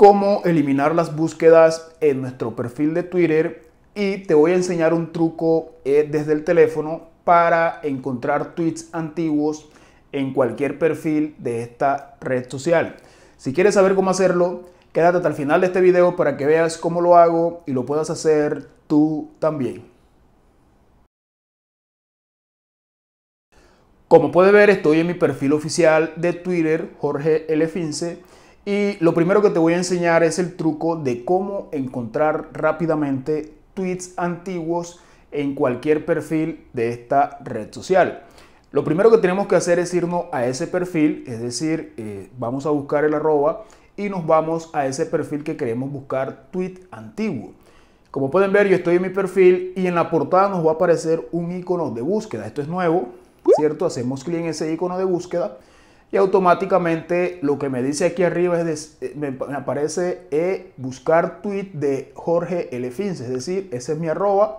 cómo eliminar las búsquedas en nuestro perfil de Twitter y te voy a enseñar un truco eh, desde el teléfono para encontrar tweets antiguos en cualquier perfil de esta red social. Si quieres saber cómo hacerlo, quédate hasta el final de este video para que veas cómo lo hago y lo puedas hacer tú también. Como puedes ver, estoy en mi perfil oficial de Twitter, Jorge L. Fince, y lo primero que te voy a enseñar es el truco de cómo encontrar rápidamente tweets antiguos en cualquier perfil de esta red social. Lo primero que tenemos que hacer es irnos a ese perfil, es decir, eh, vamos a buscar el arroba y nos vamos a ese perfil que queremos buscar tweet antiguo. Como pueden ver, yo estoy en mi perfil y en la portada nos va a aparecer un icono de búsqueda. Esto es nuevo, ¿cierto? Hacemos clic en ese icono de búsqueda y automáticamente lo que me dice aquí arriba es, eh, me, aparece eh, buscar tweet de Jorge L. es decir, ese es mi arroba.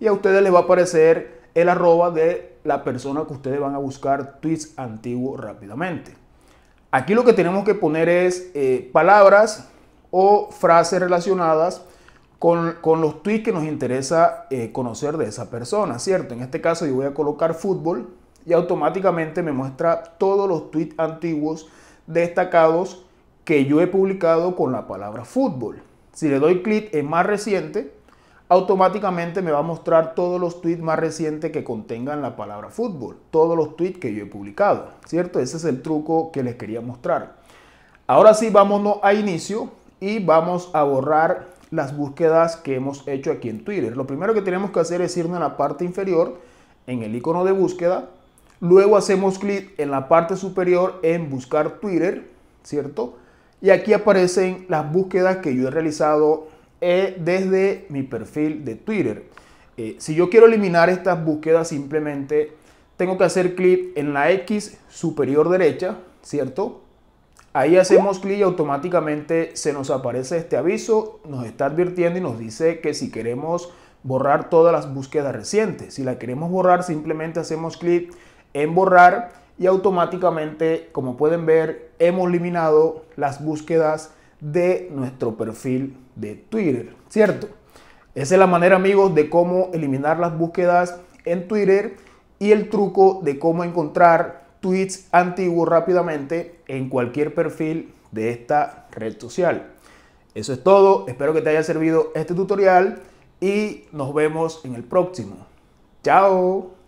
Y a ustedes les va a aparecer el arroba de la persona que ustedes van a buscar tweets antiguos rápidamente. Aquí lo que tenemos que poner es eh, palabras o frases relacionadas con, los tweets que nos interesa conocer de esa persona, ¿cierto? En este caso yo voy a colocar fútbol y automáticamente me muestra todos los tweets antiguos destacados que yo he publicado con la palabra fútbol. Si le doy clic en más reciente, automáticamente me va a mostrar todos los tweets más recientes que contengan la palabra fútbol, todos los tweets que yo he publicado, ¿cierto? Ese es el truco que les quería mostrar. Ahora sí, vámonos a inicio y vamos a borrar las búsquedas que hemos hecho aquí en Twitter. Lo primero que tenemos que hacer es irnos a la parte inferior, en el icono de búsqueda, Luego hacemos clic en la parte superior en buscar Twitter, ¿cierto? Y aquí aparecen las búsquedas que yo he realizado eh, desde mi perfil de Twitter. Eh, si yo quiero eliminar estas búsquedas, simplemente tengo que hacer clic en la X superior derecha, ¿cierto? Ahí hacemos clic y automáticamente se nos aparece este aviso, nos está advirtiendo y nos dice que si queremos borrar todas las búsquedas recientes, si la queremos borrar simplemente hacemos clic en borrar y automáticamente, como pueden ver, hemos eliminado las búsquedas de nuestro perfil de Twitter, ¿cierto? Esa es la manera, amigos, de cómo eliminar las búsquedas en Twitter y el truco de cómo encontrar tweets antiguos rápidamente en cualquier perfil de esta red social. Eso es todo, espero que te haya servido este tutorial y nos vemos en el próximo. ¡Chao!